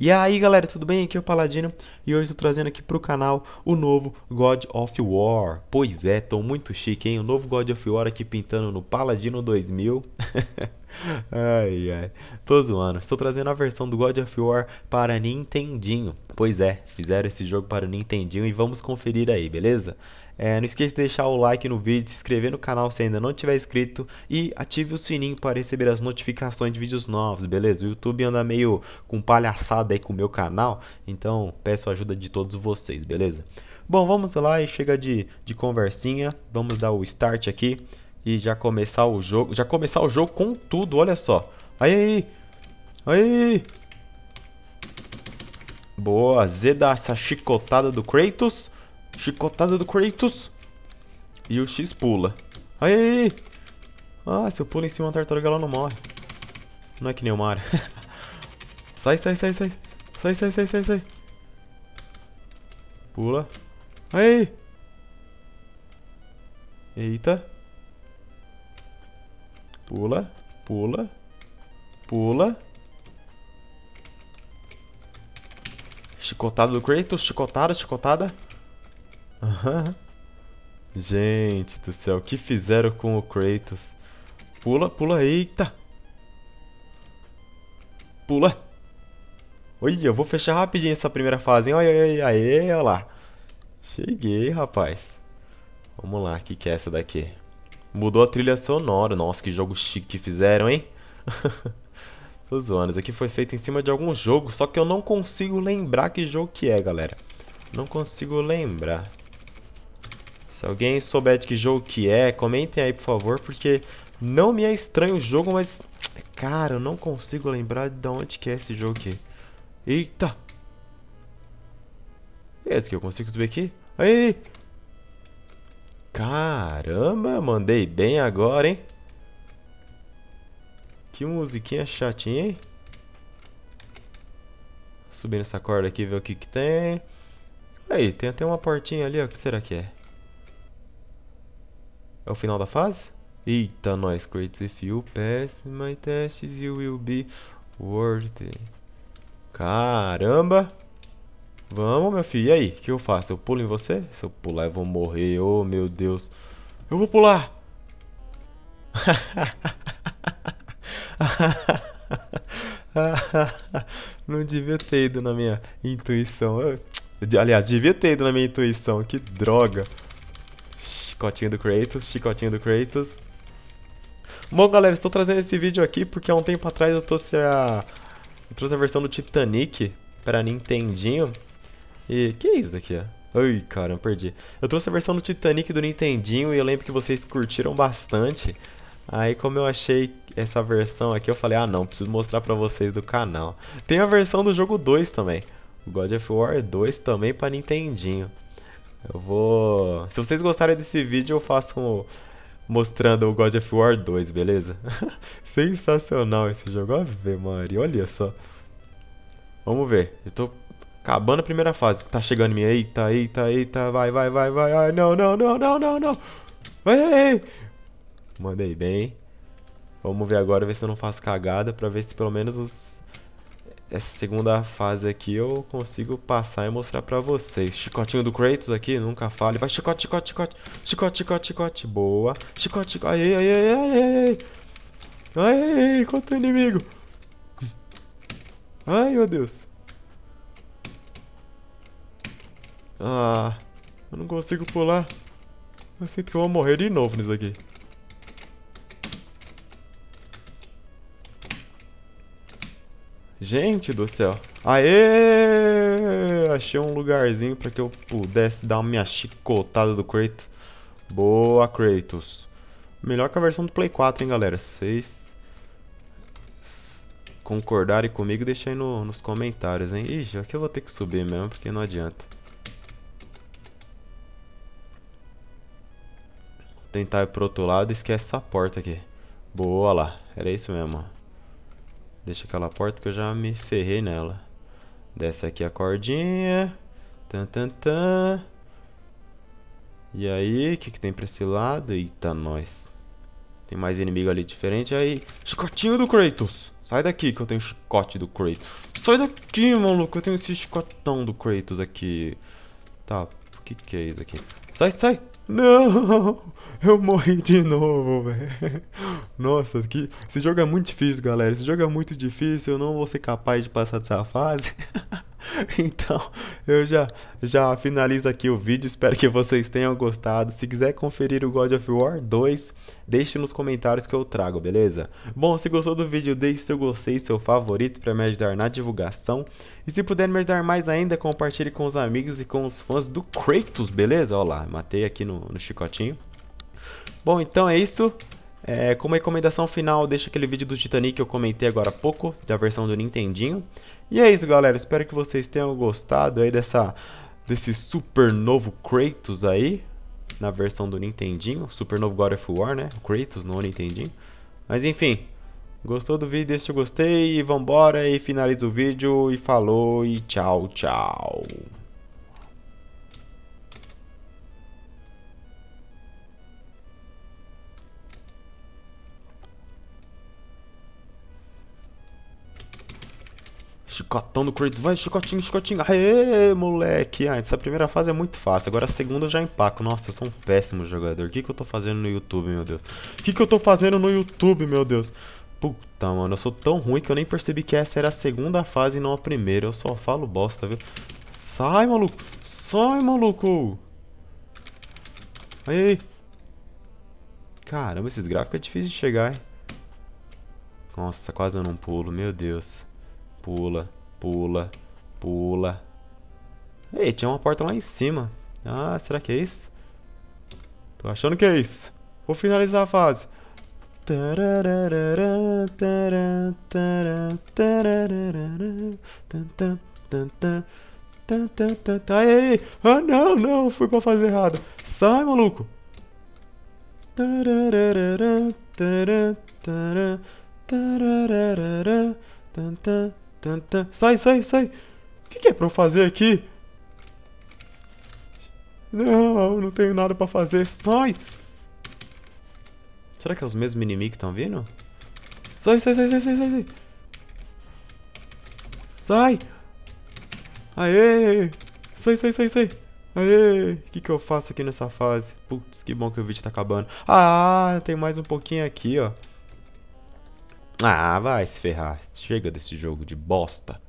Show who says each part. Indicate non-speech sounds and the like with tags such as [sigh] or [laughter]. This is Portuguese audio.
Speaker 1: E aí galera, tudo bem? Aqui é o Paladino e hoje estou trazendo aqui para o canal o novo God of War. Pois é, tô muito chique, hein? O novo God of War aqui pintando no Paladino 2000. [laughs] ai, ai. Tô zoando. Estou trazendo a versão do God of War para Nintendinho. Pois é, fizeram esse jogo para o Nintendinho e vamos conferir aí, beleza? É, não esqueça de deixar o like no vídeo, se inscrever no canal se ainda não tiver inscrito e ative o sininho para receber as notificações de vídeos novos, beleza? O YouTube anda meio com palhaçada aí com o meu canal, então peço a ajuda de todos vocês, beleza? Bom, vamos lá e chega de, de conversinha, vamos dar o start aqui e já começar o jogo. Já começar o jogo com tudo, olha só. Aí, aí, aí. Boa, Z essa chicotada do Kratos. Chicotada do Kratos. E o X pula. Aí, aí. Ah, se eu pulo em cima da tartaruga, ela não morre. Não é que nem o Mario. [laughs] sai, sai, sai, sai. Sai, sai, sai, sai, sai. Pula. Aí. Eita. Pula, pula, pula. Chicotada do Kratos, chicotada, chicotada. Uhum. Gente do céu, o que fizeram com o Kratos? Pula, pula, eita. Pula. Oi, eu vou fechar rapidinho essa primeira fase, hein? Olha, olha, olha, olha lá. Cheguei, rapaz. Vamos lá, o que, que é essa daqui? Mudou a trilha sonora. Nossa, que jogo chique que fizeram, hein? [laughs] Tô zoando. Isso aqui foi feito em cima de algum jogo, só que eu não consigo lembrar que jogo que é, galera. Não consigo lembrar. Se alguém souber de que jogo que é, comentem aí, por favor, porque não me é estranho o jogo, mas... Cara, eu não consigo lembrar de onde que é esse jogo aqui. Eita! Esse que eu consigo subir aqui? Aí! Caramba, mandei bem agora, hein? Que musiquinha chatinha, hein? Subindo essa corda aqui, ver o que que tem. Aí, tem até uma portinha ali, ó. O que será que é? É o final da fase? Eita, nós. Great if you pass my tests, you will be worthy. Caramba! Vamos, meu filho. E aí? O que eu faço? Eu pulo em você? Se eu pular, eu vou morrer. Oh, meu Deus. Eu vou pular. [laughs] Não devia ter ido na minha intuição. aliás, devia ter ido na minha intuição. Que droga. Chicotinho do Kratos, chicotinho do Kratos. Bom, galera, estou trazendo esse vídeo aqui porque há um tempo atrás eu trouxe a, eu trouxe a versão do Titanic para Nintendinho. E que é isso daqui, ó? Ai, caramba, perdi. Eu trouxe a versão do Titanic do Nintendinho e eu lembro que vocês curtiram bastante. Aí como eu achei essa versão aqui, eu falei, ah não, preciso mostrar pra vocês do canal. Tem a versão do jogo 2 também. O God of War 2 também pra Nintendinho. Eu vou... Se vocês gostarem desse vídeo, eu faço um... mostrando o God of War 2, beleza? [laughs] Sensacional esse jogo. Ave Maria, olha só. Vamos ver. Eu tô Acabando a primeira fase, que tá chegando em mim. Eita, eita, eita, vai, vai, vai, vai. Ai, não, não, não, não, não, não. Ai, ai, ai. Mandei bem. Vamos ver agora, ver se eu não faço cagada, pra ver se pelo menos os... Essa segunda fase aqui eu consigo passar e mostrar pra vocês. Chicotinho do Kratos aqui, nunca falha. Vai, chicote, chicote, chicote. Chicote, chicote, chicote. Boa. Chicote, chicote. Ai, ai, ai, ai, ai. Ai, ai, ai, quanto inimigo. Ai, meu Deus. Ah, eu não consigo pular. Eu sinto que eu vou morrer de novo nisso aqui. Gente do céu. Aê! Achei um lugarzinho para que eu pudesse dar uma minha chicotada do Kratos. Boa, Kratos. Melhor que a versão do Play 4, hein, galera. Se vocês concordarem comigo, deixem no, nos comentários, hein. Ih, já que eu vou ter que subir mesmo, porque não adianta. tentar ir pro outro lado e esquece essa porta aqui. Boa lá, era isso mesmo. Deixa aquela porta que eu já me ferrei nela. Desce aqui a cordinha. Tan, tan, tan. E aí, o que, que tem pra esse lado? Eita, nós. Tem mais inimigo ali diferente. Aí, chicotinho do Kratos. Sai daqui que eu tenho chicote do Kratos. Sai daqui, maluco. Eu tenho esse chicotão do Kratos aqui. Tá, o que, que é isso aqui? Sai, sai. Não! Eu morri de novo, velho. Nossa, que... esse jogo é muito difícil, galera. Esse jogo é muito difícil. Eu não vou ser capaz de passar dessa fase. [laughs] [laughs] Então, eu já, já finalizo aqui o vídeo, espero que vocês tenham gostado. Se quiser conferir o God of War 2, deixe nos comentários que eu trago, beleza? Bom, se gostou do vídeo, deixe seu gostei, seu favorito para me ajudar na divulgação. E se puder me ajudar mais ainda, compartilhe com os amigos e com os fãs do Kratos, beleza? Olha lá, matei aqui no, no chicotinho. Bom, então é isso. É, como recomendação final, deixa aquele vídeo do Titanic que eu comentei agora há pouco, da versão do Nintendinho. E é isso, galera. Espero que vocês tenham gostado aí dessa, desse super novo Kratos aí, na versão do Nintendinho. Super novo God of War, né? Kratos, não o Nintendinho. Mas enfim, gostou do vídeo? Deixa o gostei e vambora e finaliza o vídeo. E falou e tchau, tchau. Chicotão do Kratos. Vai, chicotinho, chicotinho. Aê, moleque. Ah, essa primeira fase é muito fácil. Agora a segunda eu já empaco. Nossa, eu sou um péssimo jogador. O que, que eu tô fazendo no YouTube, meu Deus? O que, que eu tô fazendo no YouTube, meu Deus? Puta, mano, eu sou tão ruim que eu nem percebi que essa era a segunda fase e não a primeira. Eu só falo bosta, viu? Sai, maluco. Sai, maluco. aê, Caramba, esses gráficos é difícil de chegar, hein? Nossa, quase eu não pulo, meu Deus. Pula, pula, pula. Ei, tinha uma porta lá em cima. Ah, será que é isso? Tô achando que é isso. Vou finalizar a fase. Ai, ai, ah não, não, fui pra fazer errado. Sai, maluco. Tararara, tararara, tararara, tararara, Sai, sai, sai. O que, que é pra eu fazer aqui? Não, não tenho nada pra fazer. Sai! Será que é os mesmos inimigos que estão vindo? Sai, sai, sai, sai, sai, sai. Sai! Aê! Sai, sai, sai, sai. Aê! O que, que eu faço aqui nessa fase? Putz, que bom que o vídeo tá acabando. Ah, tem mais um pouquinho aqui, ó. Ah, vai se ferrar. Chega desse jogo de bosta.